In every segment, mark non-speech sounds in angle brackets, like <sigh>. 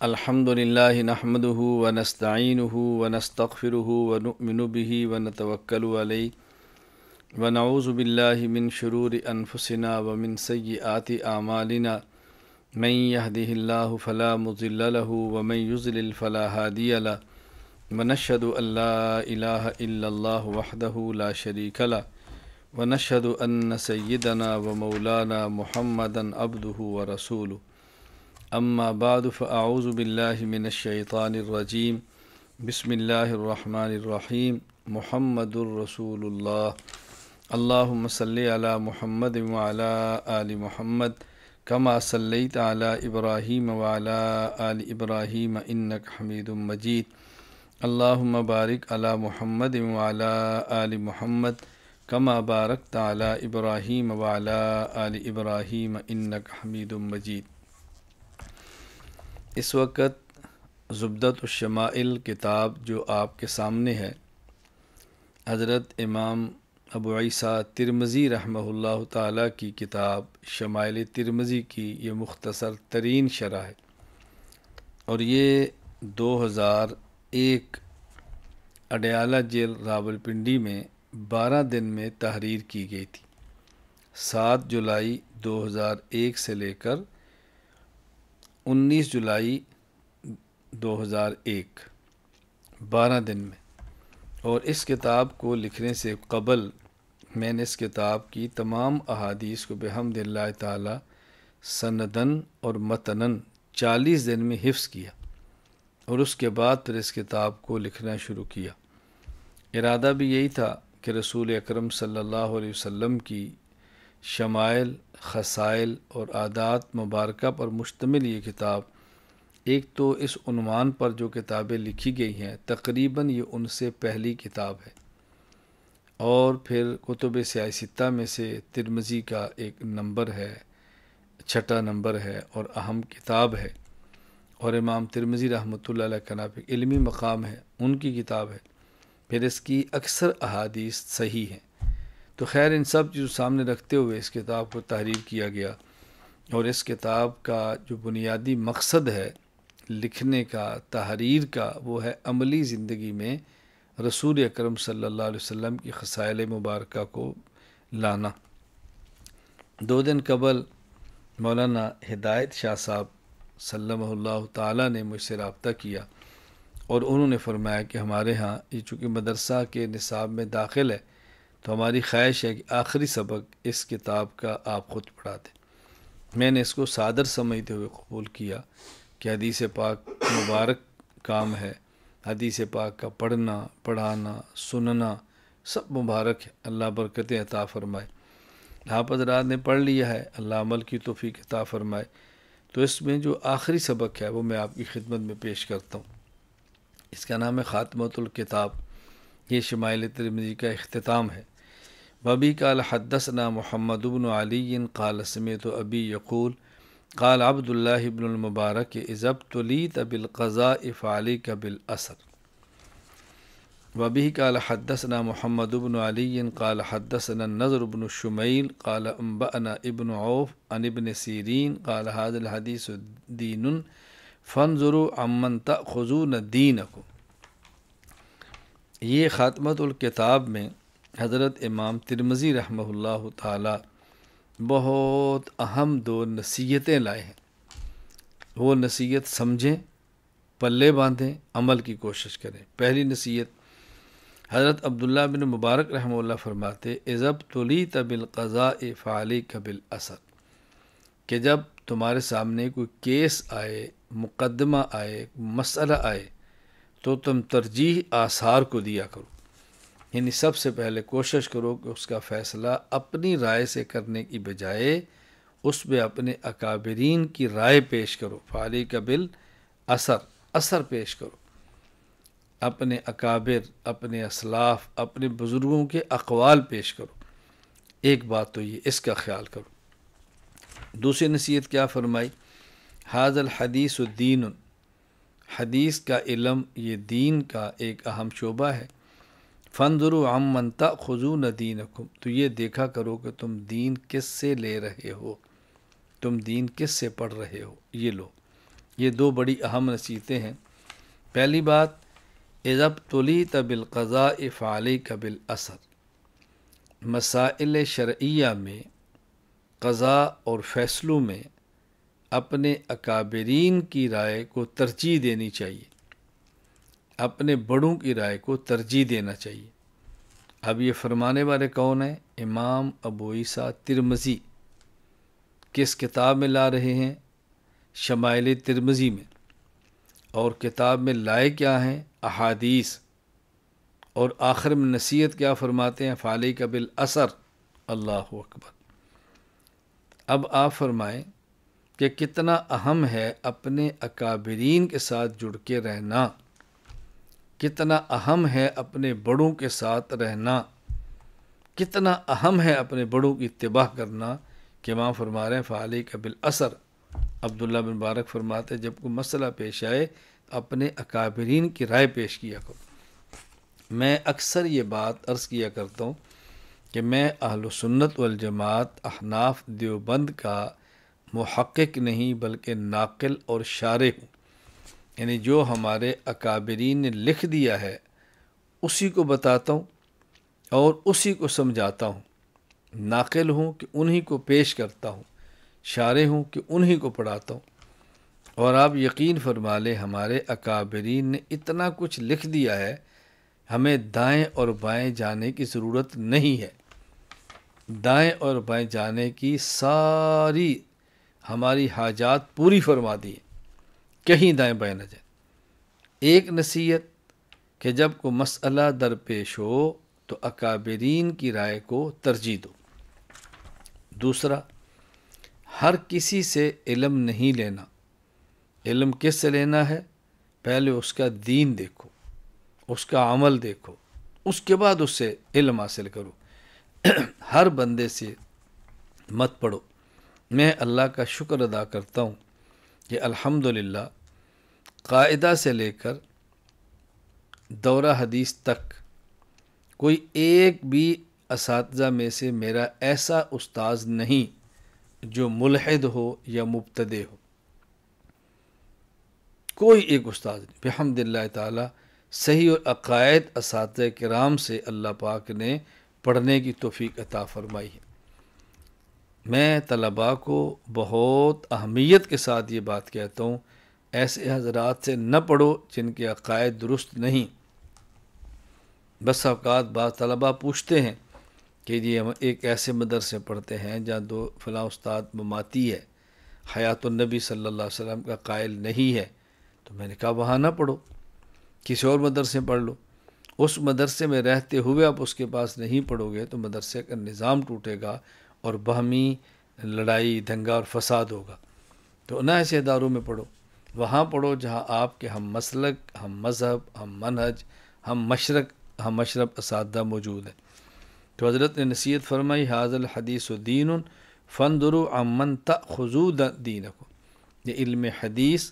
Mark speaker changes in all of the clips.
Speaker 1: الحمد للہ نحمد و نستعین و وََنس دعین ہُونستفرُو و نتوکل علیہ و نعوذ باللہ من شرور انفسنا و من سیئات اعمالنا من يهده الله فلا مضل له ومن يضلل فلا هادي له ونشهد ونشََََََََء لا الٰہ اللہ الله وحده لا شريك له ونشهد و سيدنا ومولانا محمدا عبده ورسوله اما بعد فاعوذ باللہ من الشیطان الرجیم بسم اللہ الرحمن الرحیم محمد الرسول اللہ اللہم صلی علی محمد امالی آل محمد کما صلیت علی ابراہیم والی آل ابراہیم انک حمید مجید اللہم بارک علی محمد امال آل محمد کما بارکت علی ابراہیم ولیٰ آل ابراہیم انک حمید مجید اس وقت زبدت الشمائل کتاب جو آپ کے سامنے ہے حضرت امام ابو عیسیٰ ترمزی رحمہ اللہ تعالیٰ کی کتاب شمائل ترمزی کی یہ مختصر ترین شرح ہے اور یہ دو ہزار ایک اڈیالہ جیل راول پنڈی میں بارہ دن میں تحریر کی گئی تھی سات جولائی دو ہزار ایک سے لے کر انیس جولائی دو ہزار ایک بارہ دن میں اور اس کتاب کو لکھنے سے قبل میں نے اس کتاب کی تمام احادیث کو بحمد اللہ تعالی سندن اور متنن چالیس دن میں حفظ کیا اور اس کے بعد پھر اس کتاب کو لکھنا شروع کیا ارادہ بھی یہی تھا کہ رسول اکرم صلی اللہ علیہ وسلم کی شمائل خسائل اور عادات مبارکہ پر مشتمل یہ کتاب ایک تو اس عنوان پر جو کتابیں لکھی گئی ہیں تقریباً یہ ان سے پہلی کتاب ہے اور پھر کتب سیاستہ میں سے ترمزی کا ایک نمبر ہے چھٹا نمبر ہے اور اہم کتاب ہے اور امام ترمزی رحمۃ اللہ علیہ ناپ ایک علمی مقام ہے ان کی کتاب ہے پھر اس کی اکثر احادیث صحیح ہیں تو خیر ان سب چیزوں سامنے رکھتے ہوئے اس کتاب کو تحریر کیا گیا اور اس کتاب کا جو بنیادی مقصد ہے لکھنے کا تحریر کا وہ ہے عملی زندگی میں رسول اکرم صلی اللہ علیہ وسلم کی خسائل مبارکہ کو لانا دو دن قبل مولانا ہدایت شاہ صاحب صلی اللہ تعالیٰ نے مجھ سے رابطہ کیا اور انہوں نے فرمایا کہ ہمارے ہاں یہ چونکہ مدرسہ کے نصاب میں داخل ہے تو ہماری خواہش ہے کہ آخری سبق اس کتاب کا آپ خود پڑھا دیں میں نے اس کو صادر سمجھتے ہوئے قبول کیا کہ حدیث پاک مبارک کام ہے حدیث پاک کا پڑھنا پڑھانا سننا سب مبارک ہے اللہ برکت عطا فرمائے آپ حضرات نے پڑھ لیا ہے اللہ عمل کی توفیق عطا فرمائے تو اس میں جو آخری سبق ہے وہ میں آپ کی خدمت میں پیش کرتا ہوں اس کا نام ہے خاتمۃ الکتاب یہ شمائل ترمزی کا اختتام ہے ببی کال حدثنا محمد ابن علی قال و ابی یقول قال عبد اللہ ابن المبارک عزب تو بالقضاء اب القضا اِف على كب الصر وبى كال حدس محمد ابن علی قال حدس نظر ابن الشمعل قال امب ان ابن اوف انبن ابن سیرین قال حاض الحدیث الدین فن ضرو امن تقزو دین کو یہ خاتمت الکتاب میں حضرت امام ترمزی رحمہ اللہ تعالی بہت اہم دو نصیحتیں لائے ہیں وہ نصیحت سمجھیں پلے باندھیں عمل کی کوشش کریں پہلی نصیحت حضرت عبداللہ بن مبارک رحمہ اللہ فرماتے عزب تولی طبل قضا فعلی قبل اثر کہ جب تمہارے سامنے کوئی کیس آئے مقدمہ آئے مسئلہ آئے تو تم ترجیح آثار کو دیا کرو یعنی سب سے پہلے کوشش کرو کہ اس کا فیصلہ اپنی رائے سے کرنے کی بجائے اس میں اپنے اکابرین کی رائے پیش کرو کا بل اثر اثر پیش کرو اپنے اکابر اپنے اسلاف اپنے بزرگوں کے اقوال پیش کرو ایک بات تو یہ اس کا خیال کرو دوسری نصیحت کیا فرمائی حاض حدیث الدین حدیث کا علم یہ دین کا ایک اہم شعبہ ہے فندرو و عام منتا دین تو یہ دیکھا کرو کہ تم دین کس سے لے رہے ہو تم دین کس سے پڑھ رہے ہو یہ لو یہ دو بڑی اہم نصیحتیں ہیں پہلی بات تلی تب طبل فعلی قبل اثر مسائل شرعیہ میں قضا اور فیصلوں میں اپنے اکابرین کی رائے کو ترجیح دینی چاہیے اپنے بڑوں کی رائے کو ترجیح دینا چاہیے اب یہ فرمانے والے کون ہیں امام ابو عیسیٰ ترمزی کس کتاب میں لا رہے ہیں شمائل ترمزی میں اور کتاب میں لائے کیا ہیں احادیث اور آخر میں نصیحت کیا فرماتے ہیں فالح کا اثر اللہ اکبر اب آپ فرمائیں کہ کتنا اہم ہے اپنے اکابرین کے ساتھ جڑ کے رہنا کتنا اہم ہے اپنے بڑوں کے ساتھ رہنا کتنا اہم ہے اپنے بڑوں کی اتباع کرنا کہ ماں فرما رہے ہیں فعالی کا بالاثر عبداللہ بن مبارک فرماتے جب کوئی مسئلہ پیش آئے اپنے اکابرین کی رائے پیش کیا کرو میں اکثر یہ بات عرض کیا کرتا ہوں کہ میں اہل سنت والجماعت احناف دیوبند کا محقق نہیں بلکہ ناقل اور شارع ہوں یعنی جو ہمارے اکابرین نے لکھ دیا ہے اسی کو بتاتا ہوں اور اسی کو سمجھاتا ہوں ناقل ہوں کہ انہی کو پیش کرتا ہوں شارے ہوں کہ انہی کو پڑھاتا ہوں اور آپ یقین فرما لیں ہمارے اکابرین نے اتنا کچھ لکھ دیا ہے ہمیں دائیں اور بائیں جانے کی ضرورت نہیں ہے دائیں اور بائیں جانے کی ساری ہماری حاجات پوری فرما دیے کہیں دائیں بائیں نہ جائیں ایک نصیحت کہ جب کو مسئلہ درپیش ہو تو اکابرین کی رائے کو ترجیح دو دوسرا ہر کسی سے علم نہیں لینا علم کس سے لینا ہے پہلے اس کا دین دیکھو اس کا عمل دیکھو اس کے بعد اس سے علم حاصل کرو ہر بندے سے مت پڑھو میں اللہ کا شکر ادا کرتا ہوں الحمد للہ قاعدہ سے لے کر دورہ حدیث تک کوئی ایک بھی اساتذہ میں سے میرا ایسا استاذ نہیں جو ملحد ہو یا مبتدے ہو کوئی ایک استاذ نہیں بحمد اللہ تعالیٰ صحیح اور عقائد اساتذہ کرام سے اللہ پاک نے پڑھنے کی توفیق عطا فرمائی ہے میں طلباء کو بہت اہمیت کے ساتھ یہ بات کہتا ہوں ایسے حضرات سے نہ پڑھو جن کے عقائد درست نہیں بس اوقات بعض طلباء پوچھتے ہیں کہ جی ہم ایک ایسے مدرسے پڑھتے ہیں جہاں دو فلاں استاد مماتی ہے حیات النبی صلی اللہ علیہ وسلم کا قائل نہیں ہے تو میں نے کہا وہاں نہ پڑھو کسی اور مدرسے پڑھ لو اس مدرسے میں رہتے ہوئے آپ اس کے پاس نہیں پڑھو گے تو مدرسے کا نظام ٹوٹے گا اور بہمی لڑائی دھنگا اور فساد ہوگا تو نہ ایسے اداروں میں پڑھو وہاں پڑھو جہاں آپ کے ہم مسلک ہم مذہب ہم منہج ہم مشرق ہم مشرب اساتذہ موجود ہیں تو حضرت نے نصیحت فرمائی حاضل حدیث و دین فن درو امن تخود دین کو یہ علم حدیث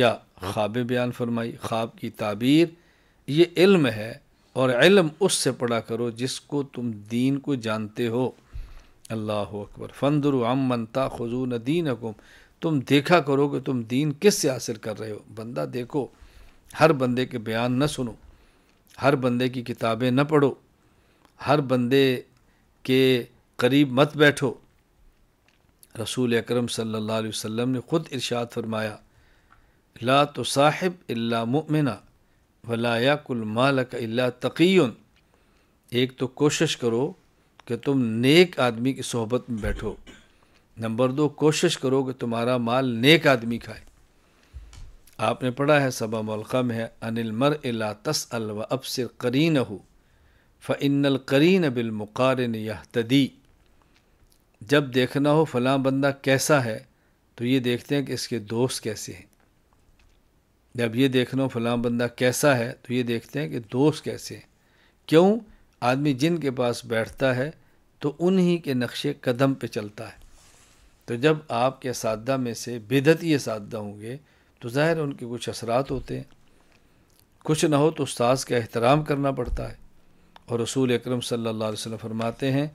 Speaker 1: یا خواب بیان فرمائی خواب کی تعبیر یہ علم ہے اور علم اس سے پڑھا کرو جس کو تم دین کو جانتے ہو اللہ اکبر فندر امن تا خزون دین حکم تم دیکھا کرو کہ تم دین کس سے حاصل کر رہے ہو بندہ دیکھو ہر بندے کے بیان نہ سنو ہر بندے کی کتابیں نہ پڑھو ہر بندے کے قریب مت بیٹھو رسول اکرم صلی اللہ علیہ وسلم نے خود ارشاد فرمایا لا تو صاحب اللہ مؤمنہ ولا کل مالک اللہ تقین ایک تو کوشش کرو کہ تم نیک آدمی کی صحبت میں بیٹھو نمبر دو کوشش کرو کہ تمہارا مال نیک آدمی کھائے آپ نے پڑھا ہے صبا ملقہ میں ہے انل مر الو ابصر کرین ہو فن القرین بالمقار یا جب دیکھنا ہو فلاں بندہ کیسا ہے تو یہ دیکھتے ہیں کہ اس کے دوست کیسے ہیں جب یہ دیکھنا ہو فلاں بندہ کیسا ہے تو یہ دیکھتے ہیں کہ دوست کیسے ہیں کیوں آدمی جن کے پاس بیٹھتا ہے تو انہی کے نقشے قدم پہ چلتا ہے تو جب آپ کے اساتذہ میں سے بدعتی اسادہ اساتذہ ہوں گے تو ظاہر ان کے کچھ اثرات ہوتے ہیں کچھ نہ ہو تو استاذ کا احترام کرنا پڑتا ہے اور رسول اکرم صلی اللہ علیہ وسلم فرماتے ہیں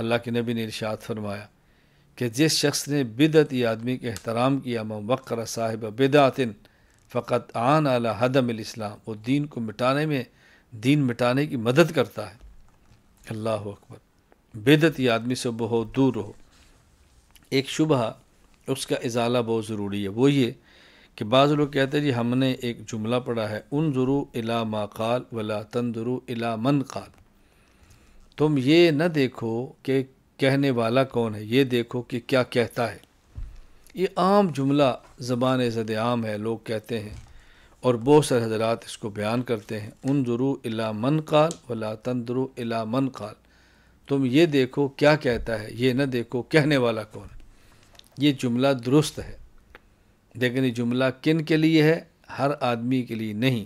Speaker 1: اللہ کے نبی نے ارشاد فرمایا کہ جس شخص نے بدعتی آدمی کے احترام کیا موقر صاحب بدعتن فقط آن اعلیٰ حدم الاسلام وہ دین کو مٹانے میں دین مٹانے کی مدد کرتا ہے اللہ اکبر بدت یہ آدمی سے بہت دور رہو ایک شبہ اس کا ازالہ بہت ضروری ہے وہ یہ کہ بعض لوگ کہتے ہیں جی ہم نے ایک جملہ پڑھا ہے ان ضرو الا ما قال ولا تندرو الا من قال تم یہ نہ دیکھو کہ کہنے والا کون ہے یہ دیکھو کہ کیا کہتا ہے یہ عام جملہ زبان زد عام ہے لوگ کہتے ہیں اور بہت سارے حضرات اس کو بیان کرتے ہیں ان ضرو من قال ولا تندر الا من قال تم یہ دیکھو کیا کہتا ہے یہ نہ دیکھو کہنے والا کون یہ جملہ درست ہے لیکن یہ جملہ کن کے لیے ہے ہر آدمی کے لیے نہیں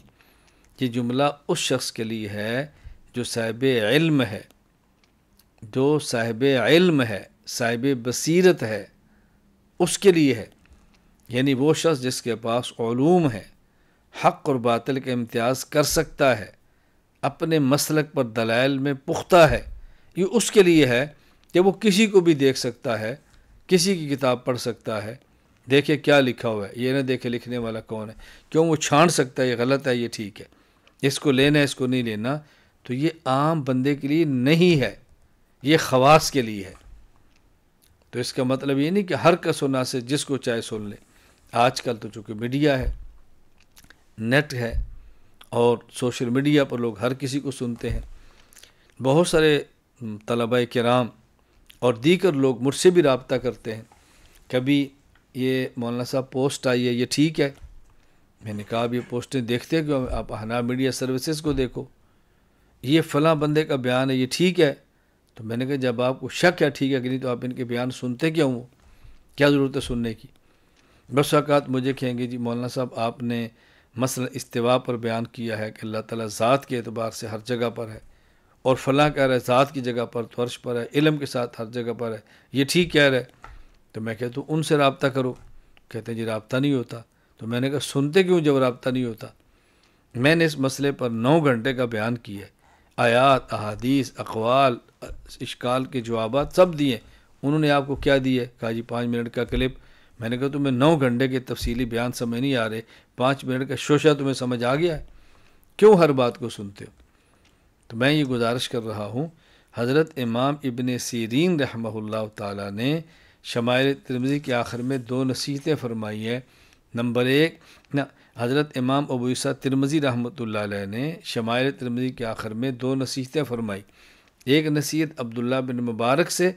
Speaker 1: یہ جملہ اس شخص کے لیے ہے جو صاحب علم ہے جو صاحب علم ہے صاحب بصیرت ہے اس کے لیے ہے یعنی وہ شخص جس کے پاس علوم ہے حق اور باطل کا امتیاز کر سکتا ہے اپنے مسلک پر دلائل میں پختہ ہے یہ اس کے لیے ہے کہ وہ کسی کو بھی دیکھ سکتا ہے کسی کی کتاب پڑھ سکتا ہے دیکھے کیا لکھا ہوا ہے یہ نہ دیکھے لکھنے والا کون ہے کیوں وہ چھان سکتا ہے یہ غلط ہے یہ ٹھیک ہے اس کو لینا ہے اس کو نہیں لینا تو یہ عام بندے کے لیے نہیں ہے یہ خواص کے لیے ہے تو اس کا مطلب یہ نہیں کہ ہر کا سنا سے جس کو چاہے سن لے آج کل تو چونکہ میڈیا ہے نیٹ ہے اور سوشل میڈیا پر لوگ ہر کسی کو سنتے ہیں بہت سارے طلباء کرام اور دیگر لوگ مجھ سے بھی رابطہ کرتے ہیں کبھی یہ مولانا صاحب پوسٹ آئی ہے یہ ٹھیک ہے میں نے کہا اب یہ پوسٹیں دیکھتے کیوں آپ ہنا میڈیا سروسز کو دیکھو یہ فلاں بندے کا بیان ہے یہ ٹھیک ہے تو میں نے کہا جب آپ کو شک ہے ٹھیک ہے کہ نہیں تو آپ ان کے بیان سنتے کیوں ہو کیا ضرورت ہے سننے کی بس اوقات مجھے کہیں گے جی مولانا صاحب آپ نے مثلا استواء پر بیان کیا ہے کہ اللہ تعالیٰ ذات کے اعتبار سے ہر جگہ پر ہے اور فلاں کہہ رہے ہے ذات کی جگہ پر تو عرش پر ہے علم کے ساتھ ہر جگہ پر ہے یہ ٹھیک کہہ رہے تو میں کہتا ہوں ان سے رابطہ کرو کہتے ہیں جی رابطہ نہیں ہوتا تو میں نے کہا سنتے کیوں جب رابطہ نہیں ہوتا میں نے اس مسئلے پر نو گھنٹے کا بیان کیا ہے آیات احادیث اقوال اشکال کے جوابات سب دیے انہوں نے آپ کو کیا دیے کہا جی پانچ منٹ کا کلپ میں نے کہا تمہیں نو گھنٹے کے تفصیلی بیان سمجھ نہیں آ رہے پانچ منٹ کا شوشہ تمہیں سمجھ آ گیا کیوں ہر بات کو سنتے ہو تو میں یہ گزارش کر رہا ہوں حضرت امام ابن سیرین رحمہ اللہ تعالیٰ نے شمائل ترمزی کے آخر میں دو نصیحتیں فرمائی ہیں نمبر ایک نہ حضرت امام عیسیٰ ترمزی رحمۃ اللہ علیہ نے شمائل ترمزی کے آخر میں دو نصیحتیں فرمائی ایک نصیحت عبداللہ بن مبارک سے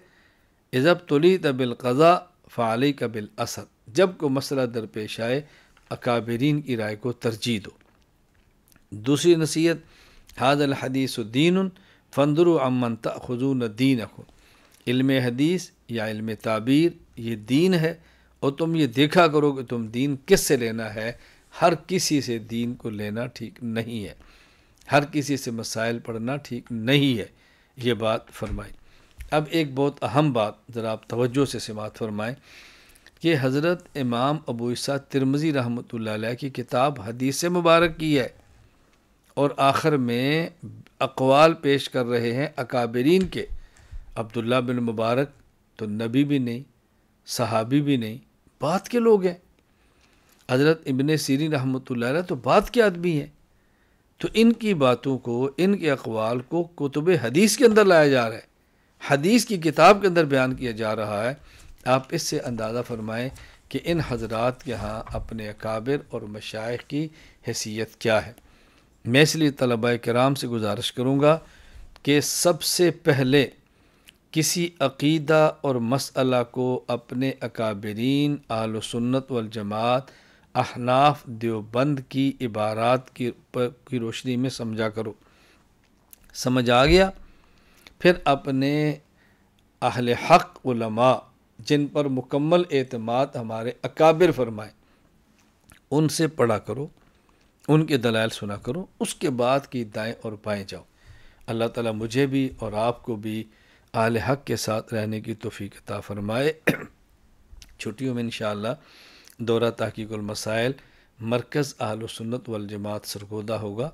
Speaker 1: عزب طلی طب القضا فعلی قبل اسد جب کو مسئلہ درپیش آئے اکابرین کی رائے کو ترجیح دو دوسری نصیحت حاض الحدیث الدین فندر و امن تخون دین علم حدیث یا علم تعبیر یہ دین ہے اور تم یہ دیکھا کرو کہ تم دین کس سے لینا ہے ہر کسی سے دین کو لینا ٹھیک نہیں ہے ہر کسی سے مسائل پڑھنا ٹھیک نہیں ہے یہ بات فرمائی اب ایک بہت اہم بات ذرا آپ توجہ سے سماعت فرمائیں کہ حضرت امام ابو عیسیٰ ترمزی رحمۃ اللہ علیہ کی کتاب حدیث مبارک کی ہے اور آخر میں اقوال پیش کر رہے ہیں اکابرین کے عبداللہ بن مبارک تو نبی بھی نہیں صحابی بھی نہیں بات کے لوگ ہیں حضرت ابن سیری رحمۃ اللہ علیہ تو بات کے آدمی ہیں تو ان کی باتوں کو ان کے اقوال کو کتب حدیث کے اندر لایا جا رہا ہے حدیث کی کتاب کے اندر بیان کیا جا رہا ہے آپ اس سے اندازہ فرمائیں کہ ان حضرات کے ہاں اپنے اکابر اور مشائق کی حیثیت کیا ہے میں اس لیے طلبہ کرام سے گزارش کروں گا کہ سب سے پہلے کسی عقیدہ اور مسئلہ کو اپنے اکابرین آل و سنت والجماعت احناف دیوبند کی عبارات کی روشنی میں سمجھا کرو سمجھ آ گیا پھر اپنے اہل حق علماء جن پر مکمل اعتماد ہمارے اکابر فرمائے ان سے پڑھا کرو ان کے دلائل سنا کرو اس کے بعد کی دائیں اور پائیں جاؤ اللہ تعالیٰ مجھے بھی اور آپ کو بھی اہل حق کے ساتھ رہنے کی توفیق عطا فرمائے <clears throat> چھٹیوں میں انشاءاللہ دورہ تحقیق المسائل مرکز اہل و سنت والجماعت سرگودہ ہوگا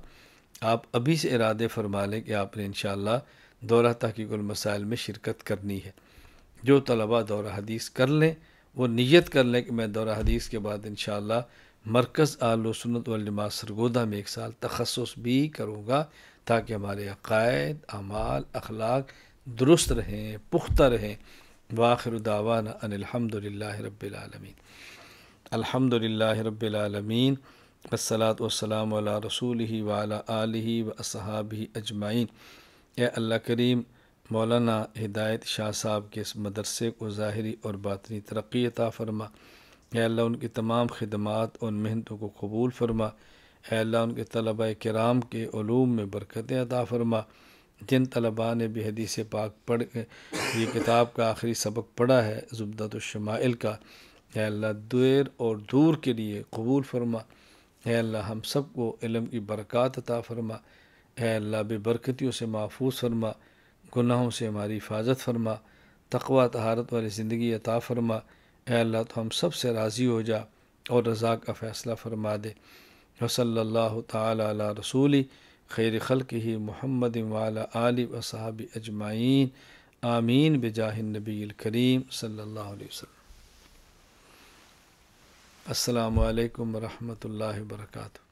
Speaker 1: آپ ابھی سے ارادے فرما لیں کہ آپ نے انشاءاللہ اللہ دورہ تحقیق المسائل میں شرکت کرنی ہے جو طلباء دورہ حدیث کر لیں وہ نیت کر لیں کہ میں دورہ حدیث کے بعد انشاءاللہ مرکز آل و سنت واللم سرگودہ میں ایک سال تخصص بھی کروں گا تاکہ ہمارے عقائد اعمال اخلاق درست رہیں پختہ رہیں واخر دعوانا ان الحمد للہ رب العالمین الحمد للہ رب العالمین السلاۃ والسلام علی رسول ہی ولا علیہ و اصحاب اجمعین اے اللہ کریم مولانا ہدایت شاہ صاحب کے اس مدرسے کو ظاہری اور باطنی ترقی عطا فرما اے اللہ ان کی تمام خدمات اور محنتوں کو قبول فرما اے اللہ ان کے طلبہ کرام کے علوم میں برکتیں عطا فرما جن طلباء نے بھی حدیث پاک پڑھ کے یہ کتاب کا آخری سبق پڑھا ہے زبدہ الشمائل کا اے اللہ دیر اور دور کے لیے قبول فرما اے اللہ ہم سب کو علم کی برکات عطا فرما اے اللہ بے برکتیوں سے محفوظ فرما گناہوں سے ہماری حفاظت فرما تقوی طہارت والی زندگی عطا فرما اے اللہ تو ہم سب سے راضی ہو جا اور رضا کا فیصلہ فرما دے وصلی اللہ تعالی علیہ رسولی خیر خلق ہی محمد والا علی و صحاب اجمائین آمین بجاہ النبی الکریم صلی اللہ علیہ وسلم السلام علیکم ورحمۃ اللہ وبرکاتہ